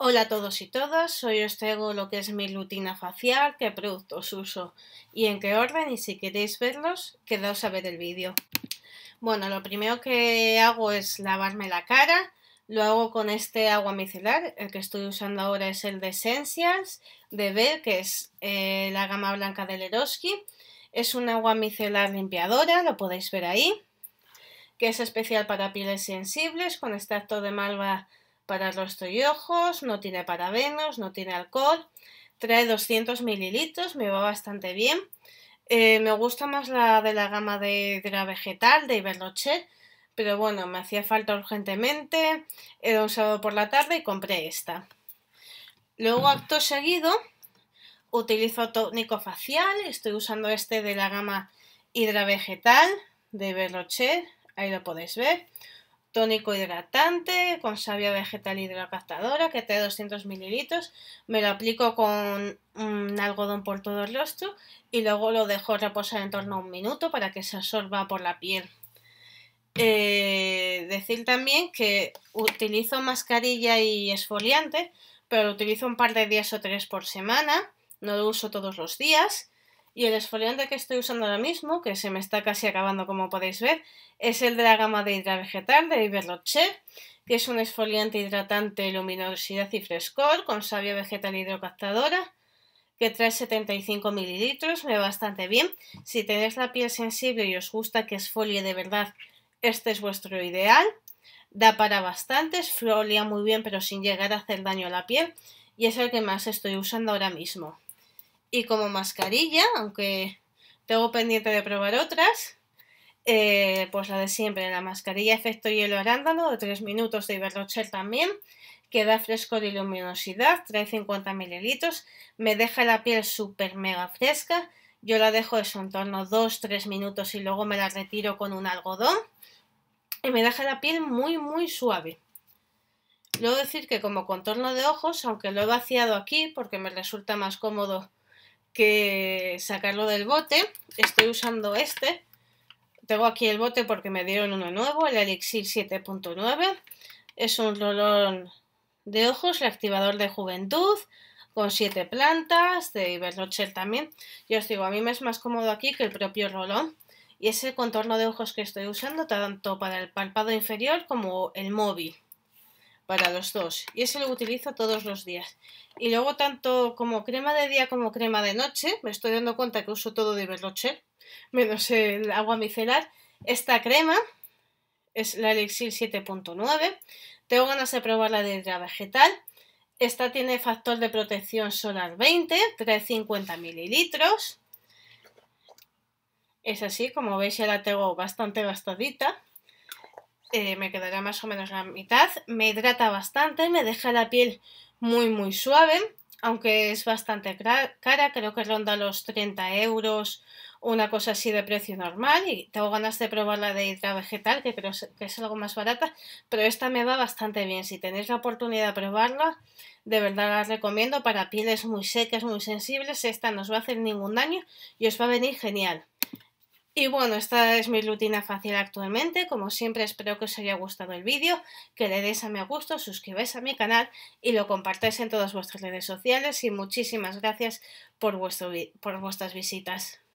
Hola a todos y todas, hoy os traigo lo que es mi rutina facial, qué productos uso y en qué orden y si queréis verlos, quedaos a ver el vídeo. Bueno, lo primero que hago es lavarme la cara, lo hago con este agua micelar, el que estoy usando ahora es el de Essentials de Bell, que es eh, la gama blanca de Leroski. Es un agua micelar limpiadora, lo podéis ver ahí, que es especial para pieles sensibles con extracto de malva para los y ojos, no tiene parabenos, no tiene alcohol, trae 200 mililitros, me va bastante bien. Eh, me gusta más la de la gama de, hidra vegetal, de Iberloche, pero bueno, me hacía falta urgentemente, era un sábado por la tarde y compré esta. Luego, acto seguido, utilizo tónico facial, estoy usando este de la gama Hidra Vegetal de Berlocher, ahí lo podéis ver tónico hidratante con savia vegetal hidrocaptadora que trae 200 mililitros. Me lo aplico con un algodón por todo el rostro y luego lo dejo reposar en torno a un minuto para que se absorba por la piel. Eh, decir también que utilizo mascarilla y esfoliante, pero lo utilizo un par de días o tres por semana, no lo uso todos los días. Y el exfoliante que estoy usando ahora mismo, que se me está casi acabando como podéis ver, es el de la gama de Hidra Vegetal de Iberloche, que es un exfoliante hidratante, luminosidad y frescor con savia vegetal hidrocaptadora que trae 75 mililitros, me va bastante bien. Si tenéis la piel sensible y os gusta que exfolie de verdad, este es vuestro ideal. Da para bastantes, exfolia muy bien pero sin llegar a hacer daño a la piel y es el que más estoy usando ahora mismo y como mascarilla, aunque tengo pendiente de probar otras. Eh, pues la de siempre, la mascarilla efecto hielo arándano de 3 minutos de Iberrocher también, que da frescor y luminosidad, trae 50 mililitros, me deja la piel súper mega fresca, yo la dejo eso en torno a 2-3 minutos y luego me la retiro con un algodón y me deja la piel muy muy suave. Luego decir que como contorno de ojos, aunque lo he vaciado aquí porque me resulta más cómodo que sacarlo del bote. Estoy usando este. Tengo aquí el bote porque me dieron uno nuevo, el Elixir 7.9. Es un rolón de ojos, reactivador de juventud, con siete plantas, de Ibernocher también. Yo os digo, a mí me es más cómodo aquí que el propio rolón. Y es el contorno de ojos que estoy usando tanto para el párpado inferior como el móvil para los dos. Y ese lo utilizo todos los días. Y luego tanto como crema de día como crema de noche, me estoy dando cuenta que uso todo de noche menos el agua micelar. Esta crema es la Elixir 7.9. Tengo ganas de probar la de hidra vegetal. Esta tiene factor de protección solar 20, 350 mililitros. Es así, como veis ya la tengo bastante gastadita. Eh, me quedará más o menos la mitad. Me hidrata bastante, me deja la piel muy muy suave, aunque es bastante cara, creo que ronda los 30 euros, una cosa así de precio normal. Y tengo ganas de probar la de hidra vegetal, que creo que es algo más barata, pero esta me va bastante bien. Si tenéis la oportunidad de probarla, de verdad la recomiendo para pieles muy secas, muy sensibles. Esta no os va a hacer ningún daño y os va a venir genial. Y bueno, esta es mi rutina fácil actualmente, como siempre espero que os haya gustado el vídeo, que le deis a me gusto, suscribáis a mi canal y lo compartáis en todas vuestras redes sociales y muchísimas gracias por vuestras visitas.